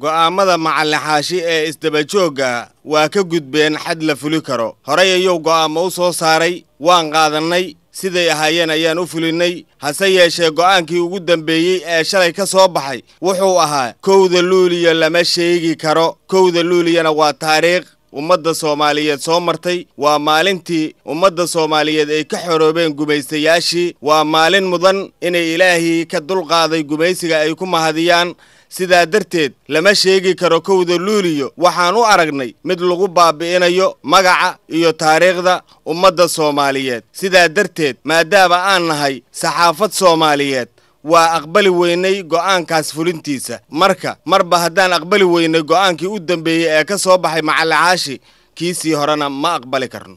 go'aammada macallixaashi ee isdabajoogga waa ka gudbeen xad la fuli karo horey ayuu go'aammo u soo saaray waan qaadannay siday ahaayeen ayaan u fulinnay hase yeeshee go'aankii ugu dambeeyey ee shalay ka soo baxay wuxuu ahaa kowda luuliya lama sheegi karo kowda luuliyana waa taariikh ummadda soomaaliyeed soo martay waa maalintii ummadda soomaaliyeed ay ka xoroobeen gumaystayaashii waa maalin mudan inay ilaahii ka dulqaaday gumaysiga ay ku mahadiyaan sidaa darteed lama sheegi karo kowda luuliyo waxaan u aragnay mid lagu baabi'inayo magaca iyo taariikhda ummadda soomaaliyeed sidaa darteed maadaama aan nahay saxaafad soomaaliyeed waa aqbali weynay go'aankaas fulintiisa marka marba haddaan aqbali weynay go'aankii u dambeeyey ee ka soo baxay macalli caashi kiisii horena ma aqbali karno